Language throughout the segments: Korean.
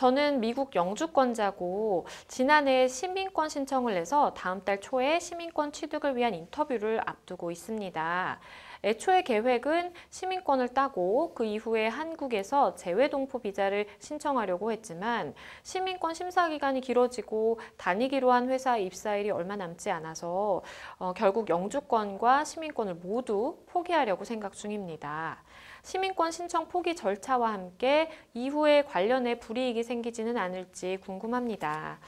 저는 미국 영주권자고 지난해 시민권 신청을 해서 다음 달 초에 시민권 취득을 위한 인터뷰를 앞두고 있습니다. 애초에 계획은 시민권을 따고 그 이후에 한국에서 재외동포 비자를 신청하려고 했지만 시민권 심사 기간이 길어지고 다니기로 한 회사 입사일이 얼마 남지 않아서 어, 결국 영주권과 시민권을 모두 포기하려고 생각 중입니다. 시민권 신청 포기 절차와 함께 이후에 관련해 불이익이 생기지는 않을지 궁금합니다.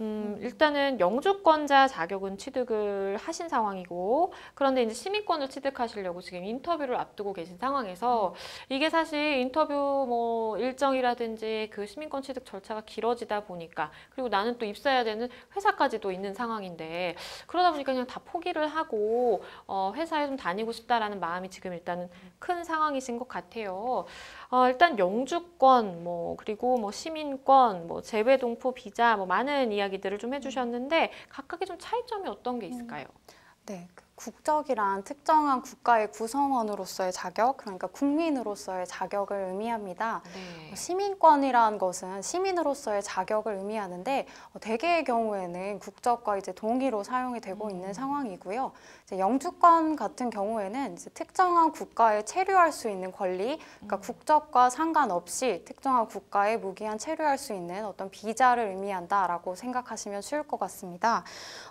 음, 음, 일단은 영주권자 자격은 취득을 하신 상황이고 그런데 이제 시민권을 취득하시려고 지금 인터뷰를 앞두고 계신 상황에서 음. 이게 사실 인터뷰 뭐 일정이라든지 그 시민권 취득 절차가 길어지다 보니까 그리고 나는 또 입사해야 되는 회사까지도 있는 상황인데 그러다 보니까 그냥 다 포기를 하고 어, 회사에 좀 다니고 싶다라는 마음이 지금 일단은 음. 큰 상황이신 것 같아요. 어, 일단 영주권, 뭐 그리고 뭐 시민권, 뭐 재외동포 비자, 뭐 많은 이야기들을 좀 해주셨는데 각각의 좀 차이점이 어떤 게 음. 있을까요? 음. 네, 그 국적이란 특정한 국가의 구성원으로서의 자격, 그러니까 국민으로서의 자격을 의미합니다. 네. 뭐 시민권이란 것은 시민으로서의 자격을 의미하는데 어, 대개의 경우에는 국적과 이제 동의로 사용이 되고 음. 있는 상황이고요. 영주권 같은 경우에는 특정한 국가에 체류할 수 있는 권리, 그러니까 음. 국적과 상관없이 특정한 국가에 무기한 체류할 수 있는 어떤 비자를 의미한다라고 생각하시면 쉬울 것 같습니다.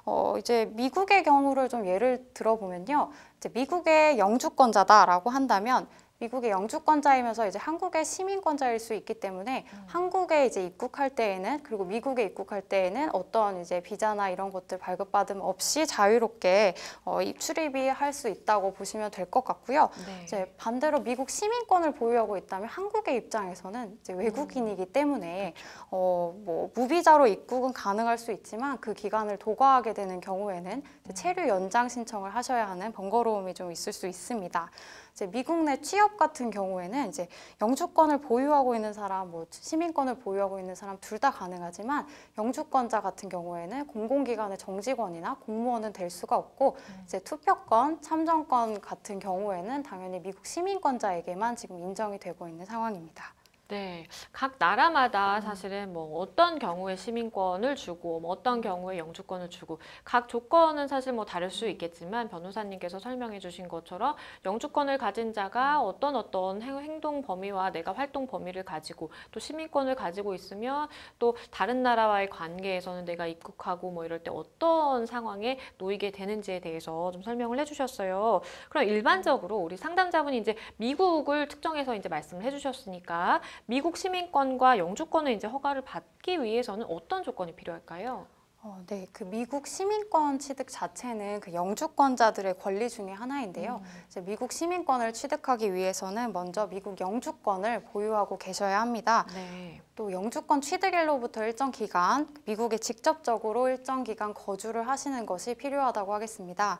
어, 이제 미국의 경우를 좀 예를 들어 들어보면요. 이제 미국의 영주권자다라고 한다면 미국의 영주권자이면서 이제 한국의 시민권자일 수 있기 때문에 음. 한국에 이제 입국할 때에는 그리고 미국에 입국할 때에는 어떤 이제 비자나 이런 것들 발급받음 없이 자유롭게 어, 출입이 할 수 있다고 보시면 될 것 같고요. 네. 이제 반대로 미국 시민권을 보유하고 있다면 한국의 입장에서는 이제 음. 외국인이기 때문에 그렇죠. 어, 뭐 무비자로 입국은 가능할 수 있지만 그 기간을 도과하게 되는 경우에는 음. 체류 연장 신청을 하셔야 하는 번거로움이 좀 있을 수 있습니다. 이제 미국 내 취업 같은 경우에는 이제 영주권을 보유하고 있는 사람, 뭐 시민권을 보유하고 있는 사람 둘 다 가능하지만 영주권자 같은 경우에는 공공기관의 정직원이나 공무원은 될 수가 없고 음. 이제 투표권, 참정권 같은 경우에는 당연히 미국 시민권자에게만 지금 인정이 되고 있는 상황입니다. 네, 각 나라마다 음. 사실은 뭐 어떤 경우에 시민권을 주고 뭐 어떤 경우에 영주권을 주고 각 조건은 사실 뭐 다를 수 있겠지만 변호사님께서 설명해 주신 것처럼 영주권을 가진 자가 음. 어떤 어떤 행동 범위와 내가 활동 범위를 가지고 또 시민권을 가지고 있으면 또 다른 나라와의 관계에서는 내가 입국하고 뭐 이럴 때 어떤 상황에 놓이게 되는지에 대해서 좀 설명을 해 주셨어요. 그럼 일반적으로 우리 상담자분이 이제 미국을 특정해서 이제 말씀을 해 주셨으니까 미국 시민권과 영주권을 이제 허가를 받기 위해서는 어떤 조건이 필요할까요? 어, 네, 그 미국 시민권 취득 자체는 그 영주권자들의 권리 중에 하나인데요. 음. 이제 미국 시민권을 취득하기 위해서는 먼저 미국 영주권을 보유하고 계셔야 합니다. 네. 또 영주권 취득일로부터 일정 기간 미국에 직접적으로 일정 기간 거주를 하시는 것이 필요하다고 하겠습니다.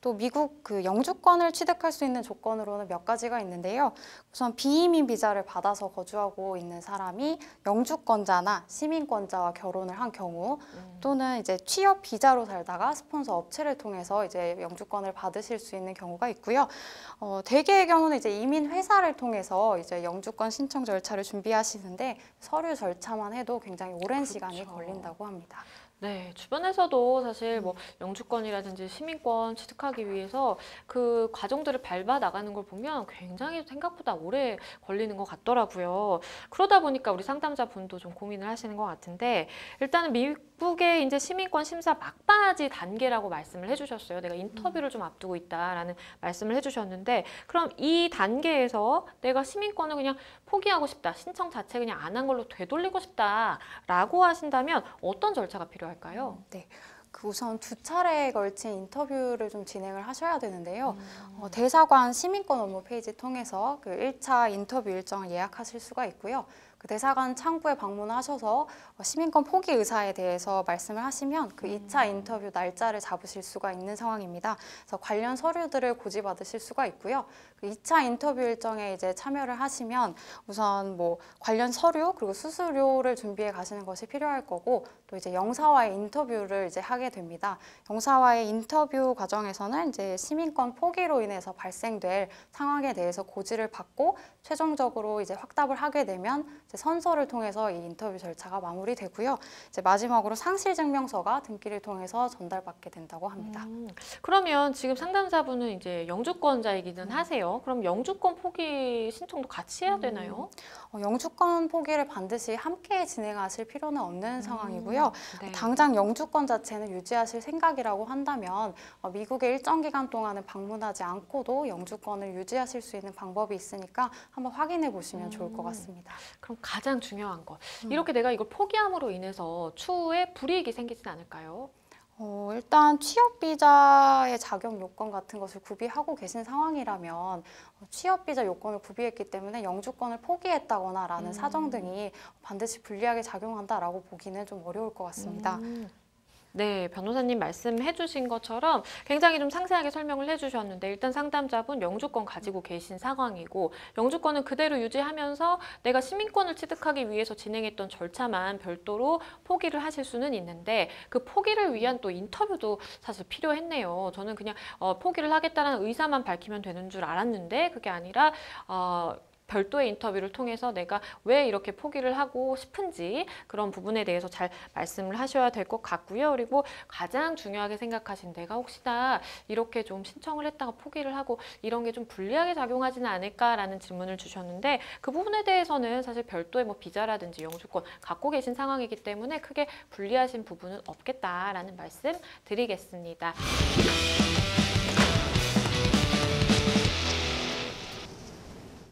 또 미국 그 영주권을 취득할 수 있는 조건으로는 몇 가지가 있는데요. 우선 비이민 비자를 받아서 거주하고 있는 사람이 영주권자나 시민권자와 결혼을 한 경우 음. 또는 이제 취업 비자로 살다가 스폰서 업체를 통해서 이제 영주권을 받으실 수 있는 경우가 있고요. 어, 대개의 경우는 이제 이민 회사를 통해서 이제 영주권 신청 절차를 준비하시는데 서류 절차만 해도 굉장히 오랜 그렇죠. 시간이 걸린다고 합니다. 네, 주변에서도 사실 뭐 음. 영주권이라든지 시민권 취득하기 위해서 그 과정들을 밟아 나가는 걸 보면 굉장히 생각보다 오래 걸리는 것 같더라고요. 그러다 보니까 우리 상담자분도 좀 고민을 하시는 것 같은데 일단은 미국의 이제 시민권 심사 막바지 단계라고 말씀을 해주셨어요. 내가 인터뷰를 음. 좀 앞두고 있다라는 말씀을 해주셨는데 그럼 이 단계에서 내가 시민권을 그냥 포기하고 싶다, 신청 자체 그냥 안 한 걸로 되돌리고 싶다라고 하신다면 어떤 절차가 필요할까요? 할까요? 음. 네. 그 우선 두 차례에 걸친 인터뷰를 좀 진행을 하셔야 되는데요. 음. 어, 대사관 시민권 업무 페이지 통해서 그 1차 인터뷰 일정을 예약하실 수가 있고요. 그 대사관 창구에 방문하셔서 어, 시민권 포기 의사에 대해서 말씀을 하시면 그 2차 음. 인터뷰 날짜를 잡으실 수가 있는 상황입니다. 그래서 관련 서류들을 고지받으실 수가 있고요. 그 2차 인터뷰 일정에 이제 참여를 하시면 우선 뭐 관련 서류 그리고 수수료를 준비해 가시는 것이 필요할 거고 또 이제 영사와의 인터뷰를 이제 하게 됩니다. 영사와의 인터뷰 과정에서는 이제 시민권 포기로 인해서 발생될 상황에 대해서 고지를 받고 최종적으로 이제 확답을 하게 되면 선서를 통해서 이 인터뷰 절차가 마무리되고요. 이제 마지막으로 상실 증명서가 등기를 통해서 전달받게 된다고 합니다. 음, 그러면 지금 상담사분은 이제 영주권자이기는 하세요. 그럼 영주권 포기 신청도 같이 해야 음. 되나요? 음. 어, 영주권 포기를 반드시 함께 진행하실 필요는 없는 음, 상황이고요. 네. 당장 영주권 자체는 유지하실 생각이라고 한다면 어, 미국의 일정 기간 동안은 방문하지 않고도 영주권을 유지하실 수 있는 방법이 있으니까 한번 확인해 보시면 좋을 것 음. 같습니다. 그럼 가장 중요한 것, 음. 이렇게 내가 이걸 포기함으로 인해서 추후에 불이익이 생기진 않을까요? 어, 일단 취업 비자의 자격 요건 같은 것을 구비하고 계신 상황이라면 어, 취업 비자 요건을 구비했기 때문에 영주권을 포기했다거나라는 음. 사정 등이 반드시 불리하게 작용한다라고 보기는 좀 어려울 것 같습니다. 음. 네, 변호사님 말씀해 주신 것처럼 굉장히 좀 상세하게 설명을 해 주셨는데 일단 상담자분 영주권 가지고 계신 상황이고 영주권은 그대로 유지하면서 내가 시민권을 취득하기 위해서 진행했던 절차만 별도로 포기를 하실 수는 있는데 그 포기를 위한 또 인터뷰도 사실 필요했네요. 저는 그냥 어, 포기를 하겠다는 의사만 밝히면 되는 줄 알았는데 그게 아니라 어, 별도의 인터뷰를 통해서 내가 왜 이렇게 포기를 하고 싶은지 그런 부분에 대해서 잘 말씀을 하셔야 될 것 같고요. 그리고 가장 중요하게 생각하신 내가 혹시나 이렇게 좀 신청을 했다가 포기를 하고 이런 게 좀 불리하게 작용하지는 않을까라는 질문을 주셨는데 그 부분에 대해서는 사실 별도의 뭐 비자라든지 영주권 갖고 계신 상황이기 때문에 크게 불리하신 부분은 없겠다라는 말씀 드리겠습니다.